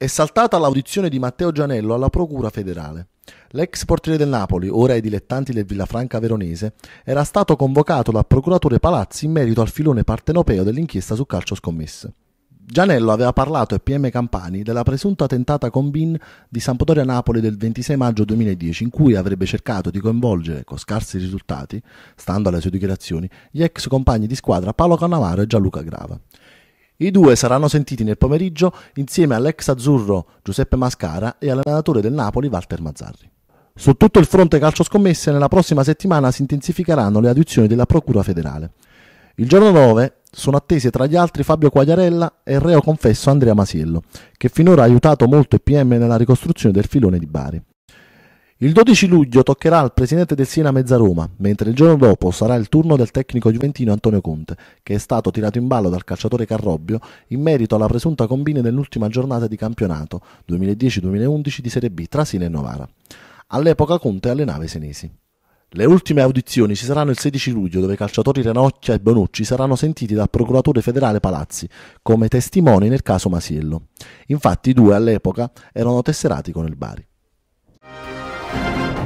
È saltata l'audizione di Matteo Gianello alla Procura federale. L'ex portiere del Napoli, ora ai dilettanti del Villafranca veronese, era stato convocato dal procuratore Palazzi in merito al filone partenopeo dell'inchiesta su calcio scommesse. Gianello aveva parlato a PM Campani della presunta tentata con Bin di Sampdoria Napoli del 26 maggio 2010 in cui avrebbe cercato di coinvolgere, con scarsi risultati, stando alle sue dichiarazioni, gli ex compagni di squadra Paolo Cannavaro e Gianluca Grava. I due saranno sentiti nel pomeriggio insieme all'ex azzurro Giuseppe Mascara e all'allenatore del Napoli Walter Mazzarri. Su tutto il fronte calcio scommesse nella prossima settimana si intensificheranno le audizioni della Procura federale. Il giorno 9 sono attese tra gli altri Fabio Quagliarella e il reo confesso Andrea Masiello, che finora ha aiutato molto il PM nella ricostruzione del filone di Bari. Il 12 luglio toccherà al presidente del Siena Mezzaroma, mentre il giorno dopo sarà il turno del tecnico giuventino Antonio Conte, che è stato tirato in ballo dal calciatore Carrobbio in merito alla presunta combine nell'ultima giornata di campionato 2010-2011 di Serie B tra Siena e Novara. All'epoca Conte allenava i senesi. Le ultime audizioni ci saranno il 16 luglio, dove i calciatori Ranocchia e Bonucci saranno sentiti dal procuratore federale Palazzi come testimoni nel caso Masiello. Infatti i due all'epoca erano tesserati con il Bari. Thank you.